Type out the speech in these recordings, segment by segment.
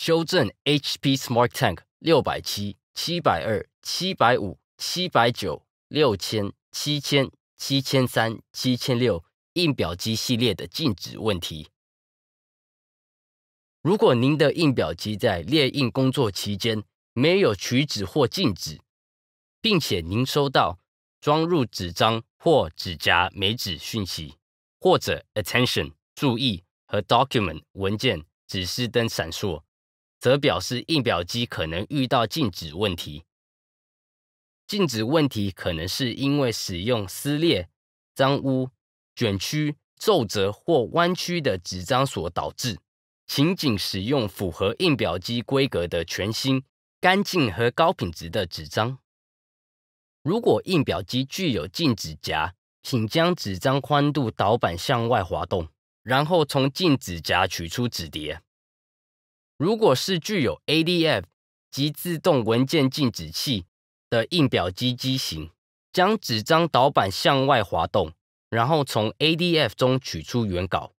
修正 HP Smart Tank 六百七、七百二、七百五、七百九、六千、七千、七千三、七千六印表机系列的禁止问题。如果您的印表机在列印工作期间没有取纸或静止，并且您收到装入纸张或纸夹没纸讯息，或者 Attention 注意和 Document 文件指示灯闪烁。则表示印表机可能遇到静止问题。静止问题可能是因为使用撕裂、脏污、卷曲、皱褶或弯曲的纸张所导致。请仅使用符合印表机规格的全新、干净和高品质的纸张。如果印表机具有静止夹，请将纸张宽度导板向外滑动，然后从静止夹取出纸碟。如果是具有 ADF 及自动文件禁止器的印表机机型，将纸张导板向外滑动，然后从 ADF 中取出原稿，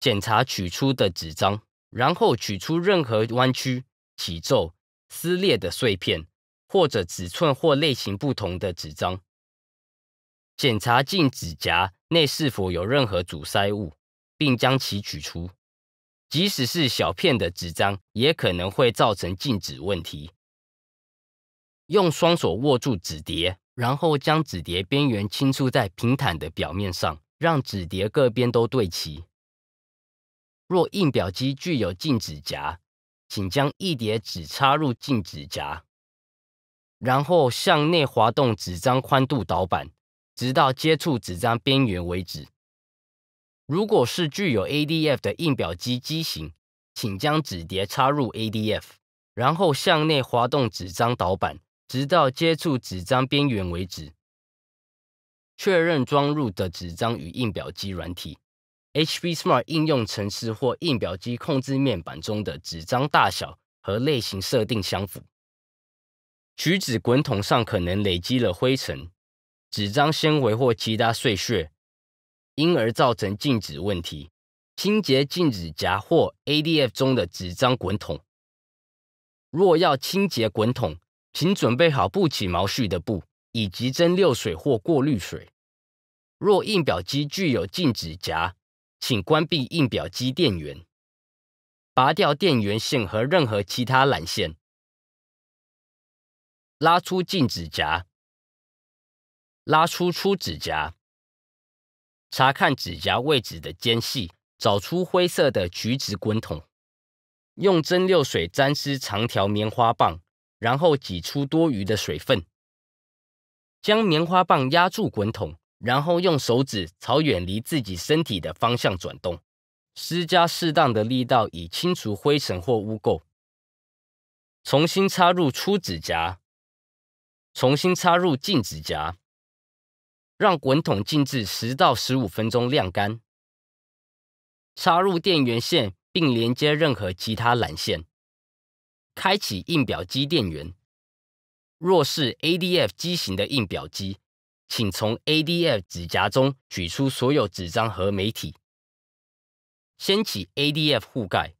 检查取出的纸张，然后取出任何弯曲、起皱、撕裂的碎片或者尺寸或类型不同的纸张。检查进止夹内是否有任何阻塞物，并将其取出。即使是小片的纸张，也可能会造成静止问题。用双手握住纸碟，然后将纸碟边缘轻触在平坦的表面上，让纸碟各边都对齐。若印表机具有静止夹，请将一叠纸插入静止夹，然后向内滑动纸张宽度导板，直到接触纸张边缘为止。如果是具有 ADF 的印表机机型，请将纸碟插入 ADF，然后向内滑动纸张导板，直到接触纸张边缘为止。确认装入的纸张与印表机软体、HP Smart 应用程序或印表机控制面板中的纸张大小和类型设定相符。取纸滚筒上可能累积了灰尘、纸张纤维或其他碎屑。因而造成静止问题。清洁静止夹或 ADF 中的纸张滚筒。若要清洁滚筒，请准备好不起毛絮的布，以及蒸馏水或过滤水。若印表机具有静止夹，请关闭印表机电源，拔掉电源线和任何其他缆线。拉出静止夹，拉出出纸夹。查看指甲位置的间隙，找出灰色的橘直滚筒。用蒸馏水沾湿长条棉花棒，然后挤出多余的水分。将棉花棒压住滚筒，然后用手指朝远离自己身体的方向转动，施加适当的力道以清除灰尘或污垢。重新插入粗指甲，重新插入近指甲。让滚筒静置十到十五分钟晾干。插入电源线并连接任何其他缆线。开启印表机电源。若是 ADF 机型的印表机，请从 ADF 纸夹中取出所有纸张和媒体。掀起 ADF 护盖，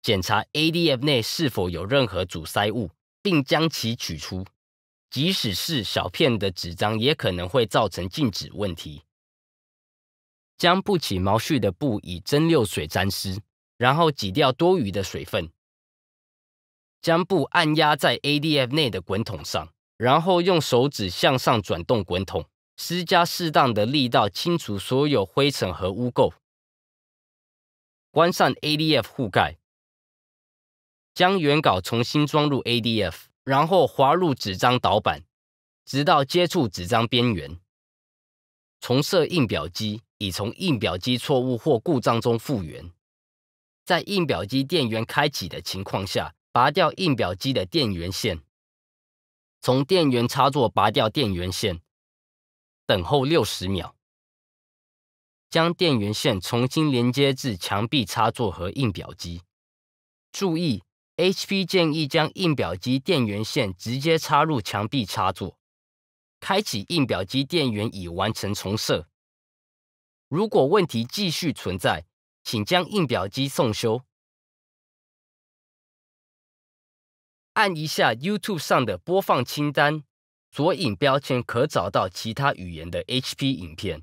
检查 ADF 内是否有任何阻塞物，并将其取出。即使是小片的纸张，也可能会造成静止问题。将不起毛絮的布以蒸馏水沾湿，然后挤掉多余的水分。将布按压在 ADF 内的滚筒上，然后用手指向上转动滚筒，施加适当的力道，清除所有灰尘和污垢。关上 ADF 护盖，将原稿重新装入 ADF。然后滑入纸张导板，直到接触纸张边缘。重设印表机已从印表机错误或故障中复原。在印表机电源开启的情况下，拔掉印表机的电源线，从电源插座拔掉电源线，等候六十秒。将电源线重新连接至墙壁插座和印表机。注意。HP 建议将印表机电源线直接插入墙壁插座。开启印表机电源已完成重设。如果问题继续存在，请将印表机送修。按一下 YouTube 上的播放清单，左引标签可找到其他语言的 HP 影片，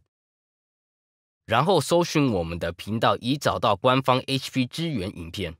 然后搜寻我们的频道，以找到官方 HP 支援影片。